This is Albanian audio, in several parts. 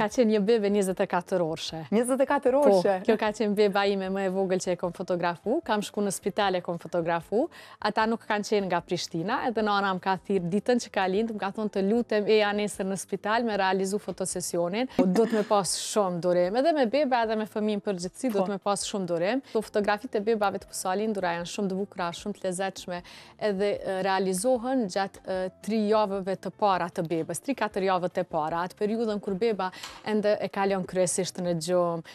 Ka qenë një bebe 24 orëshe. 24 orëshe? Po, kjo ka qenë beba ime më e vogël që e kom fotografu, kam shku në spital e kom fotografu, ata nuk kanë qenë nga Prishtina, edhe në anam ka thirë ditën që ka lindë, më ka thonë të lutem e anesër në spital me realizu fotosesionin. Po, do të me pasë shumë durem, edhe me beba edhe me fëmin për gjithësi, do po. të me pasë shumë durem. Të po, fotografit e bebave të pësalin, dura janë shumë dëvukra, shumë të lezeqme, edhe realizohen gjatë 3 javëve të para të bebës, 3 katër javët të para, atë periudën kur beba ende e kalon kryesisht në gjumë,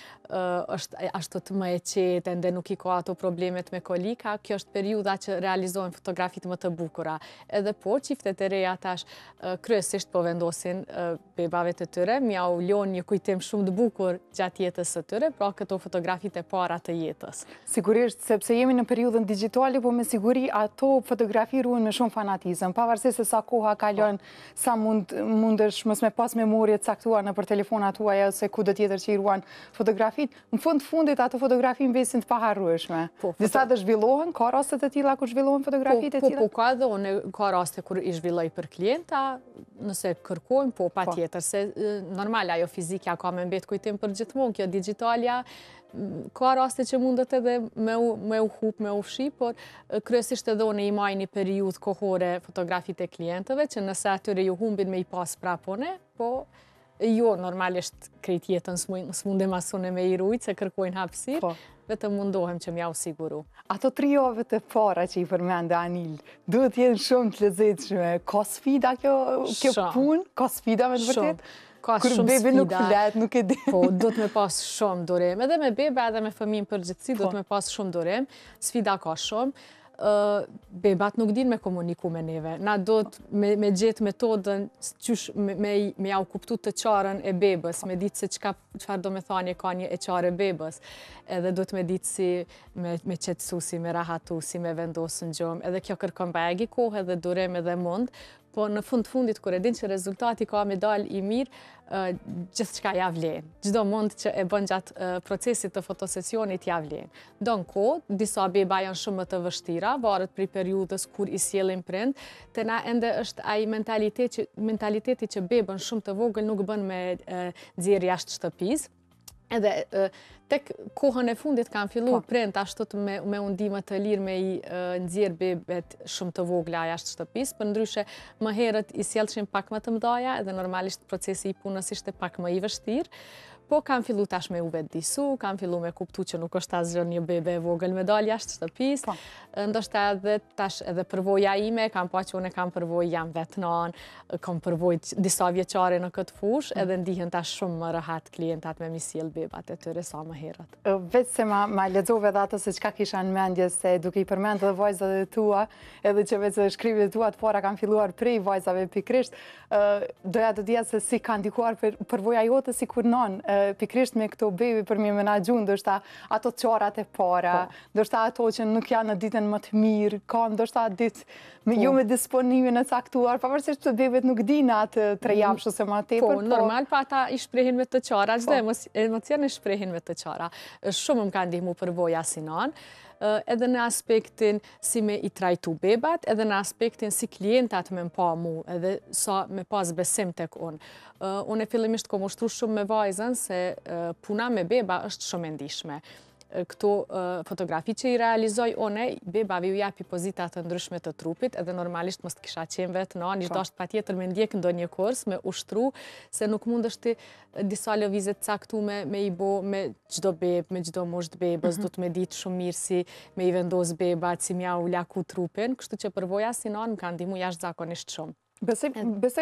është ashtu të më e qetë, ende nuk i ko ato problemet me kolika, kjo është periuda që realizohen fotografit më të bukura. Edhe po, qiftet e reja tash kryesisht po vendosin bebave të tyre, mja u lion një kujtim shumë të bukur gjatë jetës të tyre, pra këto fotografit e para të jetës. Sigurisht, sepse jemi në periudën digitali, po me siguri ato fotografi me shumë fanatizëm, pavarëse se sa koha kalon, sa mundësh mësme pas memoria të saktuar në për telefonat huaj ose ku dhe tjetër që i ruan fotografit, në fund fundit ato në besin të paharrueshme. Nisa po, dhe zhvillohen, ka rastet e tila ku zhvillohen fotografit po, e po, tila? Po, po, ka dhe one ka raste kër i zhvilloj për klienta, nëse kërkojnë, po, pa tjetër, se normal ajo fizikja ka me mbet kujtim për gjithmon, kjo digitalja, ka raste që mundet edhe me u hup, me u fshi, por kryesisht edhe one i maj një periud kohore fotografit e klientëve, që nëse atyre ju humbin me i pas prapone, po... Jo, normalisht krejt jetën së mundem asune me i rujtë, se kërkojnë hapsirë, po. vetëm mundohem që m'jau siguru. Ato tri ove të para që i përmende Anil, duhet jenë shumë të lezeqme. Ka sfida kjo, kjo punë? Ka sfida me të vërtet? Ka Kër bebe nuk flet, nuk e di. Po, do të me pas shumë dorem. Edhe me bebe, edhe me fëmijën për gjithësi, do po. të me pas shumë dorem. Sfida ka shumë bebat nuk din me komuniku me neve. Na do të me gjithë metodën që me ja u kuptu të qarën e bebës, me ditë se qëfar do me thani e ka një e qarë e bebës. Edhe do të me ditë si me qetsu, si me rahatu, si me vendosë në gjëmë Edhe kjo kërkëm bajegi kohë edhe durem edhe mund, po në fund të fundit, kër e din që rezultati ka medal i mirë, gjithë që ka javlenë, Gjdo mund që e bën gjatë procesit të fotosesionit javlenë. Do në kodë, disa beba janë shumë të vështira, varët për i periudës kur i sjelin prind, të na ende është aj mentaliteti që beba në shumë të vogël nuk bën me dzirë jashtë shtëpizë, Edhe tek kohën e fundit kam fillu po. prend ashtu me undime të lirë me i nëzirë bebet shumë të vogla jashtë shtë shtëpis, për ndryshe më herët i sjelëshin pak më të mdoja edhe normalisht procesi i punës ishte pak më i vështirë po kam fillu tash me uvet disu, kam fillu me kuptu që nuk është tash një bebe e vogël me dalë jashtë shtëpis, po. ndoshta edhe tash edhe përvoja ime, kam po që une kam përvoj jam vetnon, kam përvoj disa vjeqare në këtë fush, mm. edhe ndihën tash shumë më rëhat klientat me misil bebat e tëre sa më herët. Vecë se ma ledzove dhe atës e qka kisha në mendje se duke i përmend dhe vojzat e tua, edhe që vecë e shkrivi dhe tua të pora kam filluar prej vajzave pikrisht, doja të dhja se si ka ndikuar përvoja jote si kur non, pikrisht me këto bebi për mi menagjun, dështa ato qarat e para, po. dështa ato që nuk janë në ditën më të mirë, kanë dështa ditë me po. ju me disponimin në caktuar, pa përse që të bebet nuk dinë atë tre mm. japshë ose ma tepër. Po, normal po. pa ata i shprehin me të qara, gjithë emocijën i shprehin me të qara. Shumë më kanë dihmu përvoja si nonë, Eh, edhe në aspektin si me i trajtu bebat, edhe në aspektin si klientat me mpa mu, edhe sa me pas besim të kënë. Eh, unë e fillimisht komushtru shumë me vajzen se eh, puna me beba është shumë endishme këto fotografi që i realizoj, one, beba vi u japi pozitat të ndryshme të trupit, edhe normalisht mështë kisha qenë vetë, no, njështë ashtë pa tjetër me ndjekë ndo një kors, me ushtru, se nuk mund është disa lëvizet caktu me i bo, me gjdo bebë, me gjdo mosht bebës, mhm. du të me ditë shumë mirë si me i vendosë beba, si mja u laku trupin, kështu që përvoja si në në kanë dimu jashtë zakonisht shumë. Bese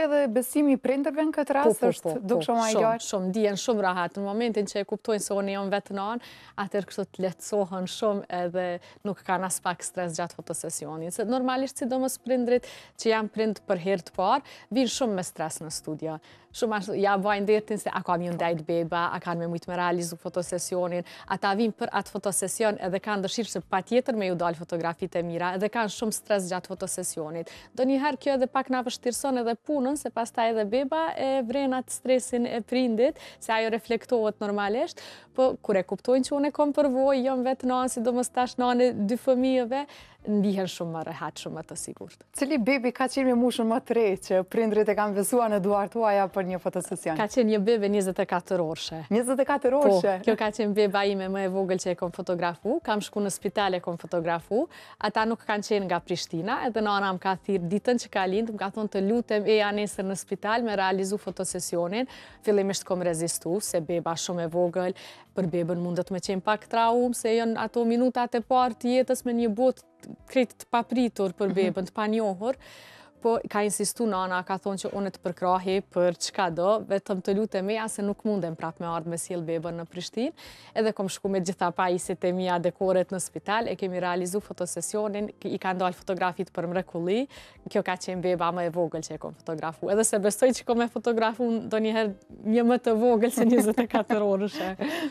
edhe besimi prinderve në këtë rast po, po, është po, dukë shumë a i gjarë? Shumë, dijen shumë rahat. Në momentin që e kuptojnë se unë jam vetë në anë, atër kështë të letësohën shumë edhe nuk ka nas pak stres gjatë fotosesionin. Se normalisht si do mësë prindrit që jam prind për hirtë parë, vinë shumë me stres në studia. Shumë ashtë, ja bëjnë dertin se a kam ju ndajt beba, a kanë me mujtë me realizu fotosesionin, a ta vinë për atë fotosesion edhe kanë dëshirë se pa tjetër me ju dalë fotografit e mira edhe kanë shumë stres gjatë fotosesionit. Do njëherë kjo edhe pak na pështirë vlerëson edhe punën, se pas ta edhe beba e vrenat stresin e prindit, se ajo reflektohet normalisht, po kure kuptojnë që unë kom përvoj, jam vetë nani, si do më stash nani dy fëmijëve, ndihën shumë më rehat, shumë më të sigurt. Cili bebi ka qenë me mushën më të rejtë që prindrit e kam vesua në duartu aja për një fotosesion? Ka qenë një bebe 24 orëshe. 24 po, orëshe? Po, kjo ka qenë beba ime më e vogël që e kom fotografu, kam shku në spital e kom fotografu, ata nuk kanë qenë nga Prishtina, edhe në anam ka thirë ditën që ka lindë, më ka thonë të lutem e anesër në spital me realizu fotosesionin, fillimisht kom rezistu, se beba shumë e vogël, për bebën mundet me qenë pak traumë, se jënë ato minutat e partë jetës me një botë krejtë të papritur për mhm. bebën, të panjohur, po ka insistu nana, ka thonë që unë të përkrahi për qka do, vetëm të lutë e meja se nuk mundem prapë me ardhë me siel bebën në Prishtin, edhe kom shku me gjitha pa i se temia dekoret në spital, e kemi realizu fotosesionin, i ka ndalë fotografit për mrekulli, kjo ka qenë beba më e vogël që e kom fotografu, edhe se bestoj që kom e fotografu do njëherë një më të vogël se 24 orëshe.